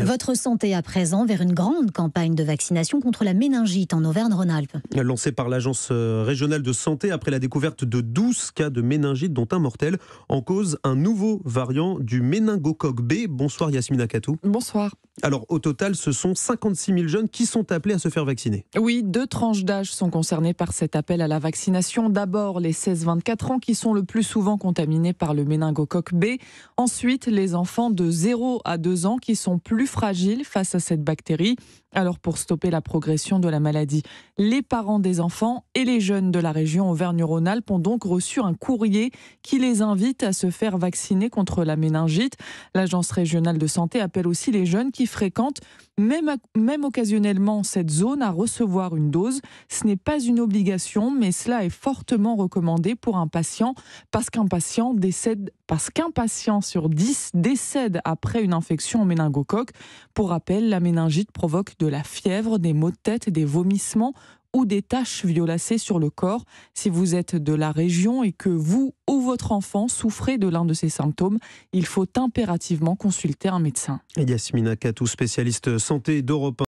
Votre santé à présent vers une grande campagne de vaccination contre la méningite en Auvergne-Rhône-Alpes. Lancée par l'Agence euh, régionale de santé après la découverte de 12 cas de méningite, dont un mortel, en cause un nouveau variant du méningocoque B. Bonsoir Yasmina Katou. Bonsoir. Alors au total, ce sont 56 000 jeunes qui sont appelés à se faire vacciner. Oui, deux tranches d'âge sont concernées par cet appel à la vaccination. D'abord les 16-24 ans qui sont le plus souvent contaminés par le méningocoque B. Ensuite les enfants de 0 à 2 ans qui sont plus fragile face à cette bactérie. Alors pour stopper la progression de la maladie, les parents des enfants et les jeunes de la région Auvergne-Rhône-Alpes ont donc reçu un courrier qui les invite à se faire vacciner contre la méningite. L'Agence régionale de santé appelle aussi les jeunes qui fréquentent même, même occasionnellement cette zone à recevoir une dose. Ce n'est pas une obligation, mais cela est fortement recommandé pour un patient parce qu'un patient décède parce qu'un patient sur dix décède après une infection au méningocoque. Pour rappel, la méningite provoque de la fièvre, des maux de tête, des vomissements ou des taches violacées sur le corps. Si vous êtes de la région et que vous ou votre enfant souffrez de l'un de ces symptômes, il faut impérativement consulter un médecin. Yasmina Katou, spécialiste santé d'Europe